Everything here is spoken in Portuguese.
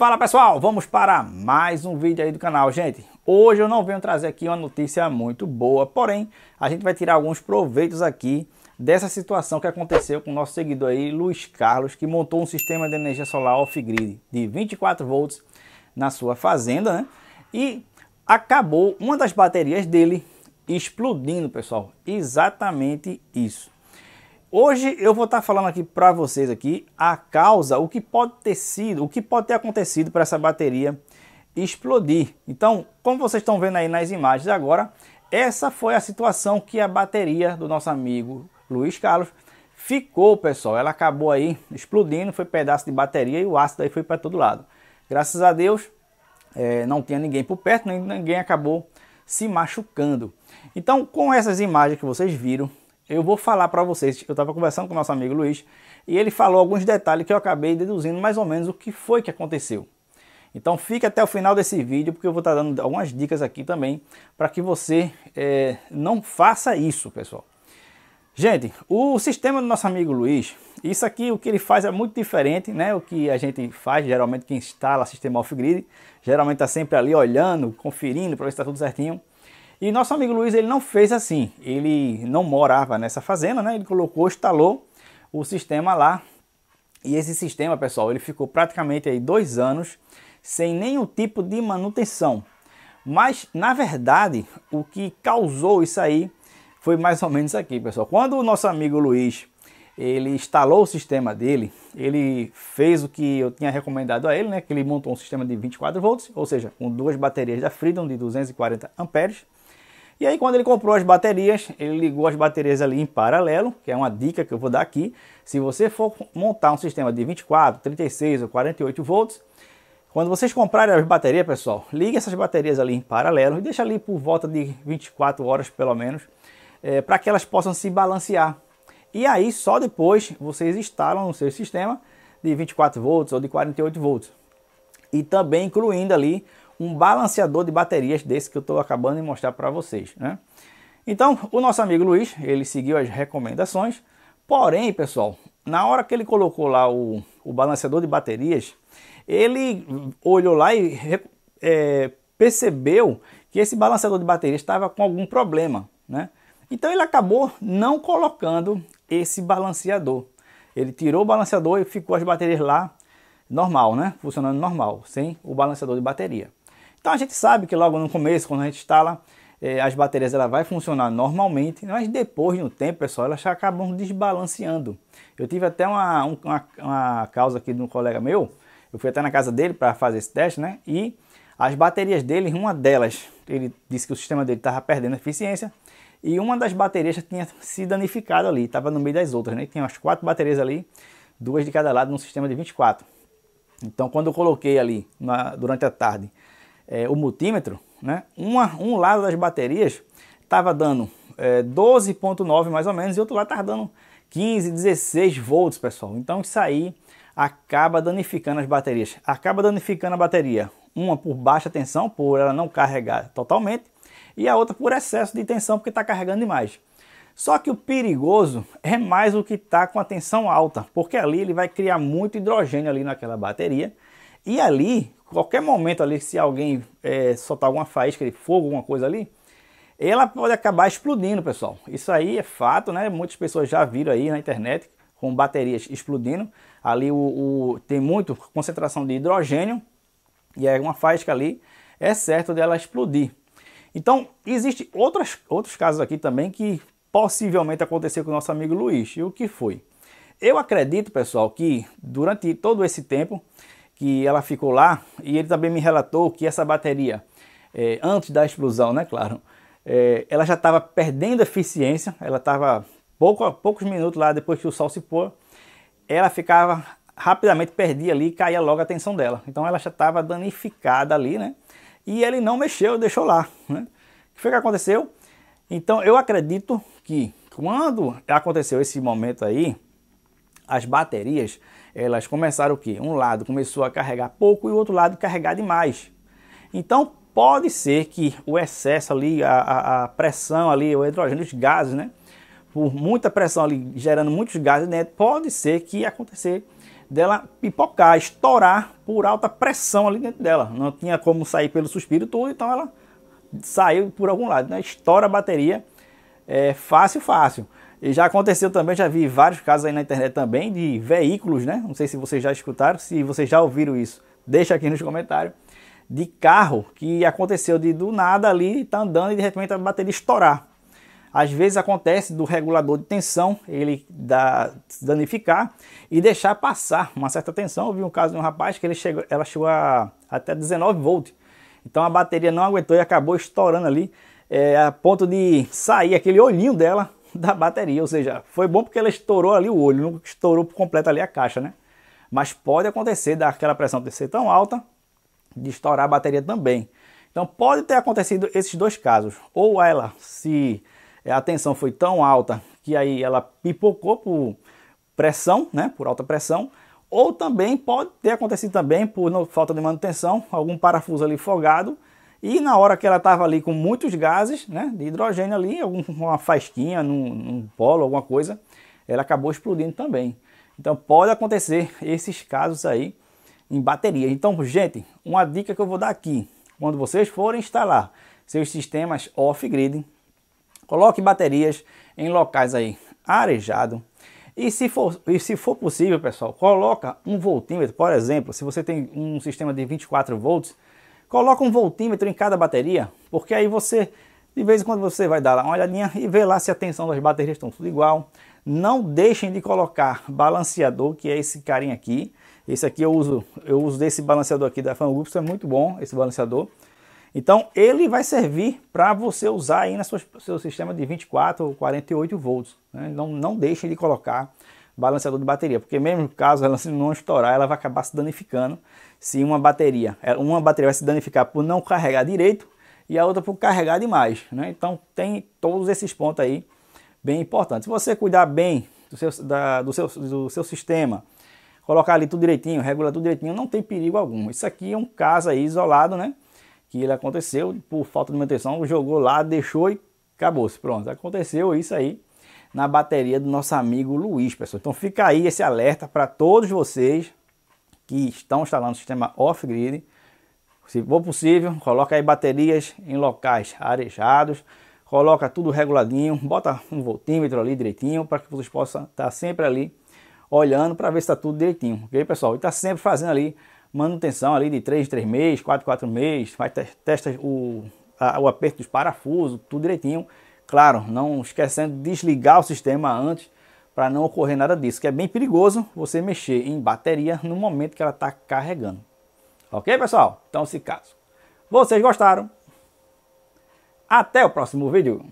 Fala pessoal, vamos para mais um vídeo aí do canal. Gente, hoje eu não venho trazer aqui uma notícia muito boa, porém a gente vai tirar alguns proveitos aqui dessa situação que aconteceu com o nosso seguidor aí, Luiz Carlos, que montou um sistema de energia solar off-grid de 24 volts na sua fazenda, né? E acabou uma das baterias dele explodindo, pessoal. Exatamente isso. Hoje eu vou estar falando aqui para vocês aqui a causa, o que pode ter sido, o que pode ter acontecido para essa bateria explodir. Então, como vocês estão vendo aí nas imagens agora, essa foi a situação que a bateria do nosso amigo Luiz Carlos ficou, pessoal. Ela acabou aí explodindo, foi pedaço de bateria e o ácido aí foi para todo lado. Graças a Deus, é, não tinha ninguém por perto, nem ninguém acabou se machucando. Então, com essas imagens que vocês viram, eu vou falar para vocês, eu estava conversando com o nosso amigo Luiz, e ele falou alguns detalhes que eu acabei deduzindo mais ou menos o que foi que aconteceu. Então fique até o final desse vídeo, porque eu vou estar tá dando algumas dicas aqui também, para que você é, não faça isso, pessoal. Gente, o sistema do nosso amigo Luiz, isso aqui o que ele faz é muito diferente, né? O que a gente faz, geralmente quem instala sistema off-grid, geralmente está sempre ali olhando, conferindo para ver se está tudo certinho. E nosso amigo Luiz, ele não fez assim. Ele não morava nessa fazenda, né? Ele colocou, instalou o sistema lá. E esse sistema, pessoal, ele ficou praticamente aí dois anos sem nenhum tipo de manutenção. Mas, na verdade, o que causou isso aí foi mais ou menos aqui, pessoal. Quando o nosso amigo Luiz ele instalou o sistema dele, ele fez o que eu tinha recomendado a ele, né? Que ele montou um sistema de 24 volts, ou seja, com duas baterias da Freedom de 240 amperes e aí quando ele comprou as baterias, ele ligou as baterias ali em paralelo, que é uma dica que eu vou dar aqui. Se você for montar um sistema de 24, 36 ou 48 volts, quando vocês comprarem as baterias, pessoal, ligue essas baterias ali em paralelo e deixa ali por volta de 24 horas pelo menos, é, para que elas possam se balancear. E aí só depois vocês instalam no seu sistema de 24 volts ou de 48 volts. E também incluindo ali um balanceador de baterias desse que eu estou acabando de mostrar para vocês. Né? Então, o nosso amigo Luiz, ele seguiu as recomendações, porém, pessoal, na hora que ele colocou lá o, o balanceador de baterias, ele olhou lá e é, percebeu que esse balanceador de baterias estava com algum problema, né? Então ele acabou não colocando esse balanceador. Ele tirou o balanceador e ficou as baterias lá normal, né? Funcionando normal, sem o balanceador de bateria. Então a gente sabe que logo no começo, quando a gente instala, eh, as baterias ela vai funcionar normalmente, mas depois no tempo, pessoal, elas acabam desbalanceando. Eu tive até uma, uma, uma causa aqui de um colega meu, eu fui até na casa dele para fazer esse teste, né? E as baterias dele, uma delas, ele disse que o sistema dele estava perdendo eficiência e uma das baterias tinha se danificado ali, estava no meio das outras, né? Tinha umas quatro baterias ali, duas de cada lado, num sistema de 24. Então, quando eu coloquei ali na, durante a tarde é, o multímetro, né? Uma, um lado das baterias estava dando é, 12.9 mais ou menos e outro lado estava dando 15, 16 volts, pessoal. Então isso aí acaba danificando as baterias. Acaba danificando a bateria. Uma por baixa tensão, por ela não carregar totalmente, e a outra por excesso de tensão, porque está carregando demais. Só que o perigoso é mais o que está com a tensão alta, porque ali ele vai criar muito hidrogênio ali naquela bateria. E ali, qualquer momento ali, se alguém é, soltar alguma faísca de fogo, alguma coisa ali, ela pode acabar explodindo, pessoal. Isso aí é fato, né? Muitas pessoas já viram aí na internet com baterias explodindo. Ali o, o tem muito concentração de hidrogênio e aí uma faísca ali é certo dela explodir. Então, existem outras, outros casos aqui também que possivelmente aconteceu com o nosso amigo Luiz. E o que foi? Eu acredito, pessoal, que durante todo esse tempo que ela ficou lá e ele também me relatou que essa bateria, é, antes da explosão, né, claro, é, ela já estava perdendo eficiência, ela estava pouco, poucos minutos lá depois que o sol se pôr, ela ficava rapidamente perdia ali e caía logo a tensão dela. Então ela já estava danificada ali, né? E ele não mexeu, deixou lá. Né? O que foi que aconteceu? Então eu acredito que quando aconteceu esse momento aí, as baterias elas começaram o quê? Um lado começou a carregar pouco e o outro lado carregar demais. Então pode ser que o excesso ali, a, a, pressão ali, o hidrogênio, os gases, né? Por muita pressão ali, gerando muitos gases dentro, pode ser que acontecer dela pipocar, estourar por alta pressão ali dentro dela. Não tinha como sair pelo suspiro tudo, então ela saiu por algum lado, né? Estoura a bateria, é fácil, fácil. E já aconteceu também, já vi vários casos aí na internet também de veículos, né? Não sei se vocês já escutaram, se vocês já ouviram isso, deixa aqui nos comentários. De carro que aconteceu de do nada ali, tá andando e de repente a bateria estourar. Às vezes acontece do regulador de tensão ele dá, se danificar e deixar passar uma certa tensão. Eu vi um caso de um rapaz que ele chegou, ela chegou a até 19 volts. Então a bateria não aguentou e acabou estourando ali, é, a ponto de sair aquele olhinho dela da bateria. Ou seja, foi bom porque ela estourou ali o olho, não estourou por completo ali a caixa, né? Mas pode acontecer daquela pressão ter ser tão alta de estourar a bateria também. Então pode ter acontecido esses dois casos. Ou ela, se a tensão foi tão alta que aí ela pipocou por pressão, né? Por alta pressão. Ou também pode ter acontecido também por falta de manutenção, algum parafuso ali folgado e na hora que ela estava ali com muitos gases né, de hidrogênio ali, alguma fasquinha num, num polo, alguma coisa, ela acabou explodindo também. Então pode acontecer esses casos aí em bateria. Então, gente, uma dica que eu vou dar aqui, quando vocês forem instalar seus sistemas off-grid, coloque baterias em locais aí arejado. E se, for, e se for possível, pessoal, coloca um voltímetro, por exemplo, se você tem um sistema de 24 volts, Coloca um voltímetro em cada bateria, porque aí você, de vez em quando você vai dar uma olhadinha e ver lá se a tensão das baterias estão tudo igual. Não deixem de colocar balanceador, que é esse carinha aqui. Esse aqui eu uso, eu uso desse balanceador aqui da Fangrups, é muito bom esse balanceador. Então ele vai servir para você usar aí no seu, seu sistema de 24 ou 48 volts. Né? Não, não deixem de colocar balanceador de bateria, porque mesmo caso ela não estourar, ela vai acabar se danificando. Se uma bateria, é, uma bateria vai se danificar por não carregar direito e a outra por carregar demais, né? Então tem todos esses pontos aí bem importantes. Se você cuidar bem do seu, da, do seu, do seu sistema, colocar ali tudo direitinho, regular tudo direitinho, não tem perigo algum. Isso aqui é um caso aí isolado, né? Que ele aconteceu por falta de manutenção, jogou lá, deixou e acabou-se. Pronto, aconteceu isso aí na bateria do nosso amigo Luiz, pessoal. Então fica aí esse alerta para todos vocês que estão instalando o sistema off-grid. Se for possível, coloca aí baterias em locais arejados, coloca tudo reguladinho, bota um voltímetro ali direitinho para que vocês possam estar tá sempre ali olhando para ver se está tudo direitinho, ok pessoal? E está sempre fazendo ali manutenção ali de 3 3 meses, 4 4 meses, testa o, a, o aperto dos parafusos, tudo direitinho Claro, não esquecendo de desligar o sistema antes para não ocorrer nada disso, que é bem perigoso você mexer em bateria no momento que ela está carregando. Ok, pessoal? Então, se caso vocês gostaram, até o próximo vídeo.